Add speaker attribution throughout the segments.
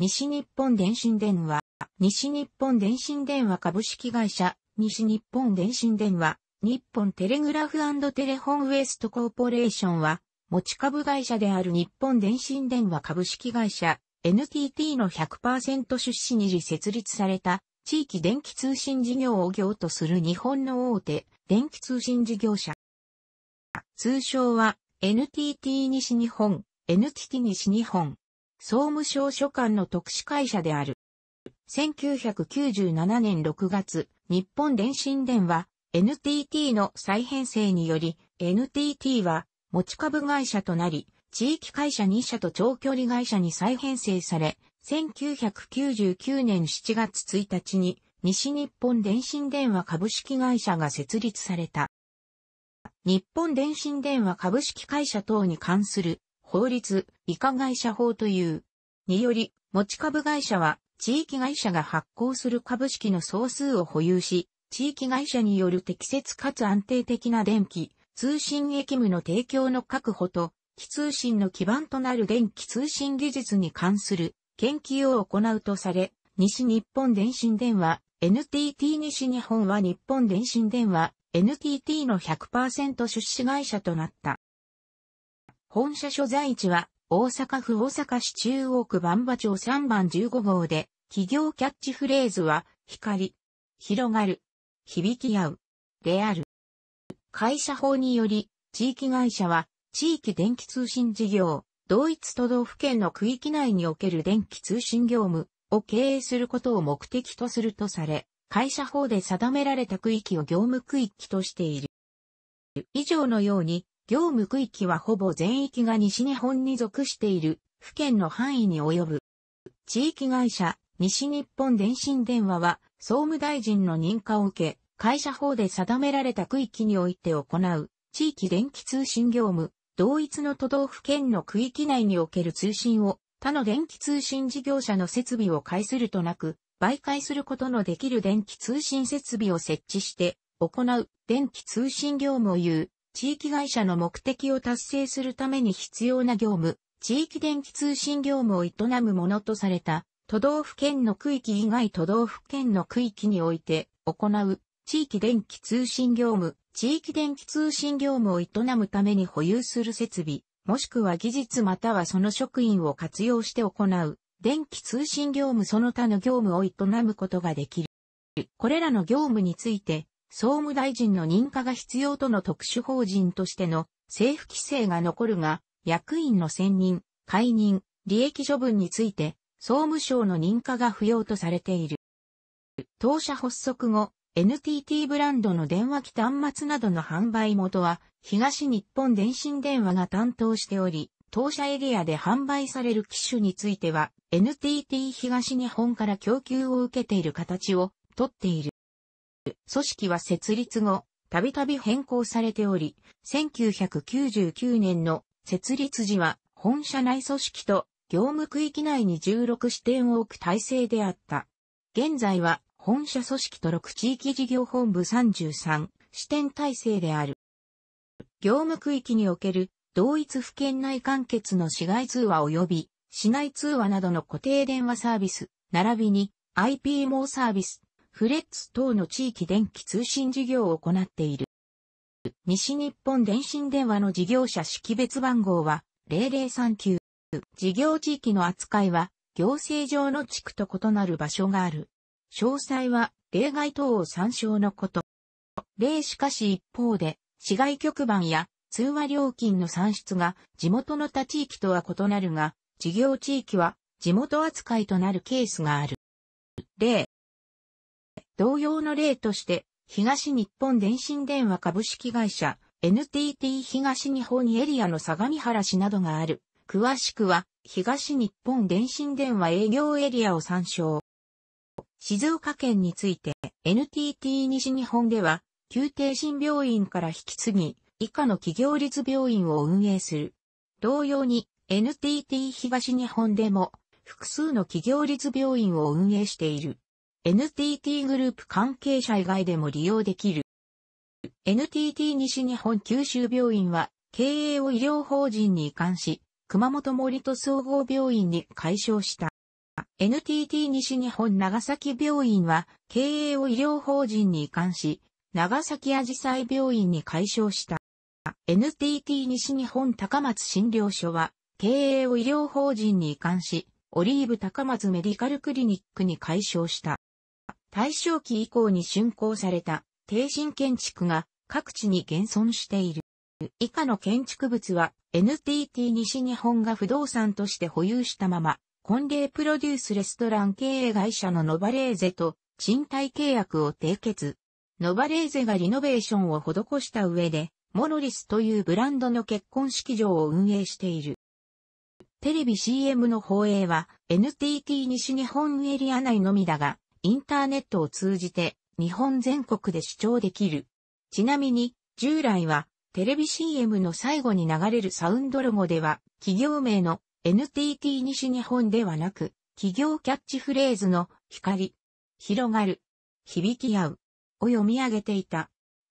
Speaker 1: 西日本電信電話、西日本電信電話株式会社、西日本電信電話、日本テレグラフテレホンウエストコーポレーションは、持ち株会社である日本電信電話株式会社、NTT の100%出資に時設立された、地域電気通信事業を業とする日本の大手、電気通信事業者。通称は、NTT 西日本、NTT 西日本。総務省所管の特殊会社である。1997年6月、日本電信電は NTT の再編成により、NTT は持ち株会社となり、地域会社2社と長距離会社に再編成され、1999年7月1日に西日本電信電話株式会社が設立された。日本電信電話株式会社等に関する法律、以下会社法という。により、持ち株会社は、地域会社が発行する株式の総数を保有し、地域会社による適切かつ安定的な電気、通信役務の提供の確保と、非通信の基盤となる電気通信技術に関する研究を行うとされ、西日本電信電話、NTT 西日本は日本電信電話、NTT の100%出資会社となった。本社所在地は、大阪府大阪市中央区万場町3番15号で、企業キャッチフレーズは、光、広がる、響き合う、である。会社法により、地域会社は、地域電気通信事業、同一都道府県の区域内における電気通信業務を経営することを目的とするとされ、会社法で定められた区域を業務区域としている。以上のように、業務区域はほぼ全域が西日本に属している、府県の範囲に及ぶ。地域会社、西日本電信電話は、総務大臣の認可を受け、会社法で定められた区域において行う、地域電気通信業務、同一の都道府県の区域内における通信を、他の電気通信事業者の設備を介するとなく、媒介することのできる電気通信設備を設置して、行う電気通信業務を言う、地域会社の目的を達成するために必要な業務、地域電気通信業務を営むものとされた、都道府県の区域以外都道府県の区域において行う地域電気通信業務、地域電気通信業務を営むために保有する設備、もしくは技術またはその職員を活用して行う電気通信業務その他の業務を営むことができる。これらの業務について総務大臣の認可が必要との特殊法人としての政府規制が残るが、役員の選任、解任、利益処分について、総務省の認可が不要とされている。当社発足後、NTT ブランドの電話機端末などの販売元は、東日本電信電話が担当しており、当社エリアで販売される機種については、NTT 東日本から供給を受けている形をとっている。組織は設立後、たびたび変更されており、1999年の設立時は本社内組織と業務区域内に16支店を置く体制であった。現在は本社組織と6地域事業本部33支店体制である。業務区域における同一府県内完結の市外通話及び市内通話などの固定電話サービス、並びに IP 網サービス、フレッツ等の地域電気通信事業を行っている。西日本電信電話の事業者識別番号は0039。事業地域の扱いは行政上の地区と異なる場所がある。詳細は例外等を参照のこと。例しかし一方で、市外局番や通話料金の算出が地元の他地域とは異なるが、事業地域は地元扱いとなるケースがある。例、同様の例として、東日本電信電話株式会社 NTT 東日本エリアの相模原市などがある。詳しくは、東日本電信電話営業エリアを参照。静岡県について、NTT 西日本では、宮廷新病院から引き継ぎ、以下の企業立病院を運営する。同様に、NTT 東日本でも、複数の企業立病院を運営している。NTT グループ関係者以外でも利用できる。NTT 西日本九州病院は経営を医療法人に移管し、熊本森戸総合病院に解消した。NTT 西日本長崎病院は経営を医療法人に移管し、長崎アジサイ病院に解消した。NTT 西日本高松診療所は経営を医療法人に移管し、オリーブ高松メディカルクリニックに解消した。大正期以降に竣工された、低新建築が各地に現存している。以下の建築物は NTT 西日本が不動産として保有したまま、婚礼プロデュースレストラン経営会社のノバレーゼと賃貸契約を締結。ノバレーゼがリノベーションを施した上で、モノリスというブランドの結婚式場を運営している。テレビ CM の放映は NTT 西日本エリア内のみだが、インターネットを通じて日本全国で視聴できる。ちなみに、従来はテレビ CM の最後に流れるサウンドロゴでは、企業名の NTT 西日本ではなく、企業キャッチフレーズの光、広がる、響き合うを読み上げていた。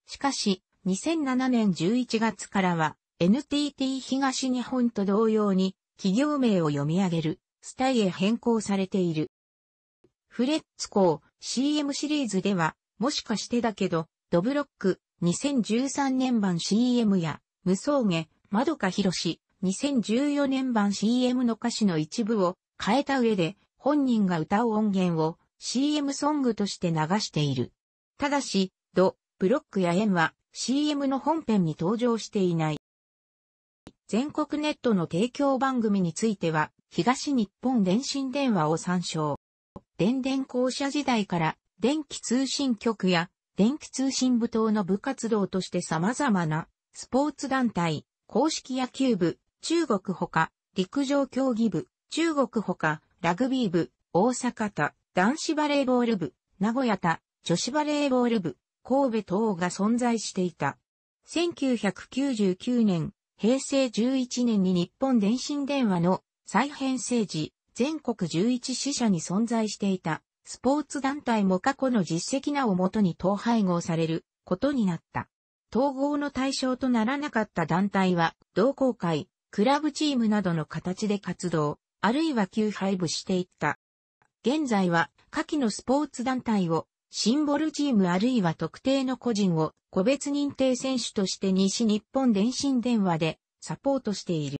Speaker 1: しかし、2007年11月からは NTT 東日本と同様に企業名を読み上げるスタイへ変更されている。フレッツコー CM シリーズでは、もしかしてだけど、ドブロック2013年版 CM や、無双毛、まどかひろし2014年版 CM の歌詞の一部を変えた上で、本人が歌う音源を CM ソングとして流している。ただし、ド、ブロックや円は CM の本編に登場していない。全国ネットの提供番組については、東日本電信電話を参照。電電公社時代から電気通信局や電気通信部等の部活動として様々なスポーツ団体、公式野球部、中国ほか、陸上競技部、中国ほか、ラグビー部、大阪田、男子バレーボール部、名古屋田、女子バレーボール部、神戸等が存在していた。1999年、平成11年に日本電信電話の再編成時、全国11支社に存在していた、スポーツ団体も過去の実績なをもとに統廃合されることになった。統合の対象とならなかった団体は、同好会、クラブチームなどの形で活動、あるいは旧廃部していった。現在は、下記のスポーツ団体を、シンボルチームあるいは特定の個人を個別認定選手として西日本電信電話でサポートしている。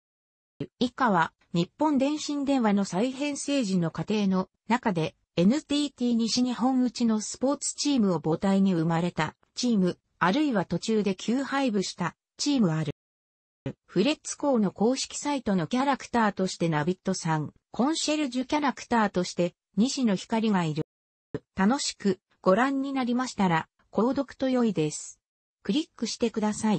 Speaker 1: 以下は日本電信電話の再編成時の過程の中で NTT 西日本うちのスポーツチームを母体に生まれたチーム、あるいは途中で急配布したチームある。フレッツ校の公式サイトのキャラクターとしてナビットさん、コンシェルジュキャラクターとして西野光がいる。楽しくご覧になりましたら、購読と良いです。クリックしてください。